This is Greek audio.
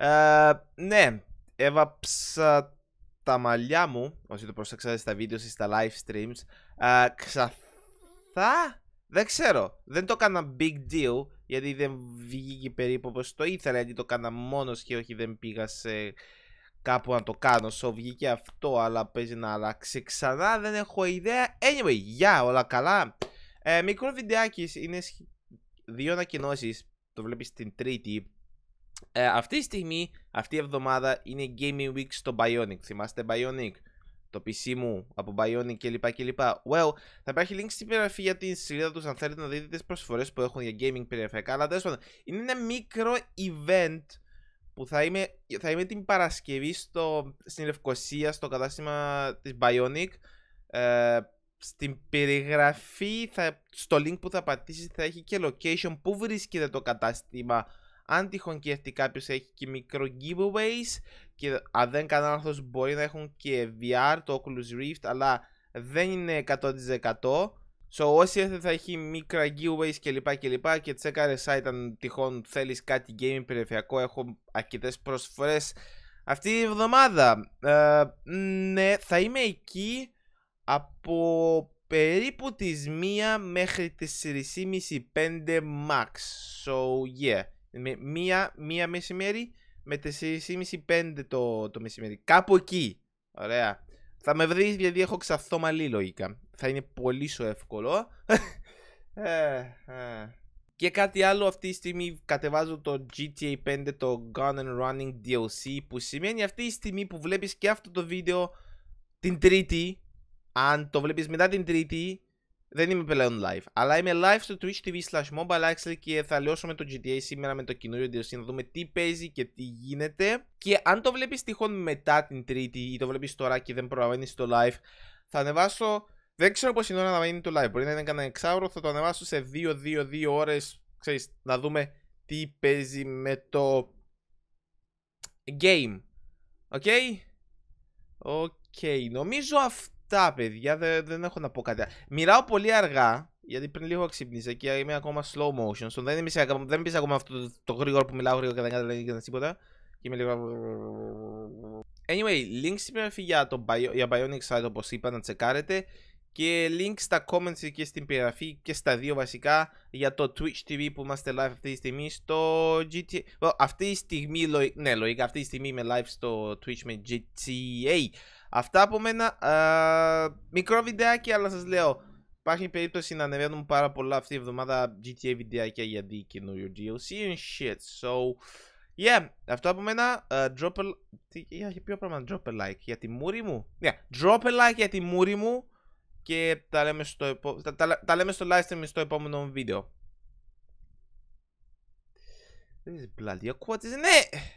Ε, ναι, έβαψα τα μαλλιά μου, όσοι το προσέξατε στα βίντεο ή στα live streams, ε, ξαθά, δεν ξέρω, δεν το έκανα big deal, γιατί δεν βγήκε περίπου όπως το ήθελα, γιατί το έκανα μόνος και όχι δεν πήγα σε κάπου να το κάνω, so βγήκε αυτό, αλλά παίζει να αλλάξει ξανά, δεν έχω ιδέα, anyway, γεια, όλα καλά. Ε, μικρό βιντεάκι είναι δύο ανακοινώσεις. Το βλέπεις την Τρίτη ε, αυτή τη στιγμή, αυτή η εβδομάδα είναι Gaming Week στο Bionic. Θυμάστε Bionic, το PC μου από Bionic κλπ. κλπ. Well, θα υπάρχει link στην περιγραφή για την σελίδα τους αν θέλετε να δείτε τις προσφορές που έχουν για gaming περιφερειακά. Αλλά τέλος πάντων, είναι ένα μικρό event που θα είμαι, θα είμαι την Παρασκευή στο, στην Λευκοσία, στο κατάστημα της Bionic. Ε, στην περιγραφή, θα, στο link που θα πατήσεις, θα έχει και location που βρίσκεται το κατάστημα αν τυχόν και αυτή κάποιο έχει και μικρό giveaways και αν δεν κάνω λάθος μπορεί να έχουν και VR το Oculus Rift αλλά δεν είναι 100% So όσοι έρθει θα έχει μικρά giveaways κλπ λοιπά και τσέκαρε site αν τυχόν θέλεις κάτι gaming περιφερειακό έχω αρκετές προσφορές. αυτή η εβδομάδα ε, ναι θα είμαι εκεί από περίπου τις 1 μέχρι τις 3.30-5 max so yeah με μία, μία μεσημέρι με 4,5-5 το, το μεσημέρι. Κάπου εκεί. Ωραία. Θα με βρεις γιατί έχω ξαθώ μαλλί Θα είναι πολύ σου εύκολο. Ε, ε, Και κάτι άλλο αυτή τη στιγμή κατεβάζω το GTA 5 το Gun and Running DLC που σημαίνει αυτή τη στιγμή που βλέπεις και αυτό το βίντεο την τρίτη αν το βλέπεις μετά την τρίτη δεν είμαι πλέον live. Αλλά είμαι live στο Twitch TV slash mobile axel και θα με το GTA σήμερα με το καινούριο DLC να δούμε τι παίζει και τι γίνεται. Και αν το βλέπεις τυχόν μετά την Τρίτη ή το βλέπεις τώρα και δεν προλαβαίνεις το live, θα ανεβάσω. Δεν ξέρω πώ είναι ώρα να βγαίνει το live. Μπορεί να είναι κανένα εξάωρο, θα το ανεβάσω σε 2-2-2 ώρες. Ξέρεις, να δούμε τι παίζει με το game. Οκ. Okay? Οκ. Okay. Νομίζω αυτό Αυτά παιδιά, δεν, δεν έχω να πω κάτι. Μιλάω πολύ αργά, γιατί πριν λίγο ξύπνησα και είμαι ακόμα slow motion. So, δεν είμαι δεν πει ακόμα αυτό το, το, γρήγορο που μιλάω γρήγορα και δεν κανένα τίποτα. Και είμαι λίγο. Anyway, links στην περιγραφή για, το bio, για Bionic site όπως είπα να τσεκάρετε και link στα comments και στην περιγραφή και στα δύο βασικά για το Twitch TV που είμαστε live αυτή τη στιγμή στο GTA. Well, αυτή τη στιγμή, ναι, λογικά αυτή τη στιγμή είμαι live στο Twitch με GTA. Αυτά από μένα. μικρό βιντεάκι, αλλά σας λέω. Υπάρχει περίπτωση να ανεβαίνουν πάρα πολλά αυτή τη εβδομάδα GTA βιντεάκια γιατί καινούριο DLC and shit. So, yeah, αυτό από μένα. drop a... για ποιο πράγμα, drop a like για τη μούρη μου. Yeah, ναι, drop a like για τη μούρη μου και τα λέμε στο, επο... τα, τα, τα, λέμε στο live stream στο επόμενο βίντεο. Δεν είσαι πλάτη, ακούω τις... Ναι!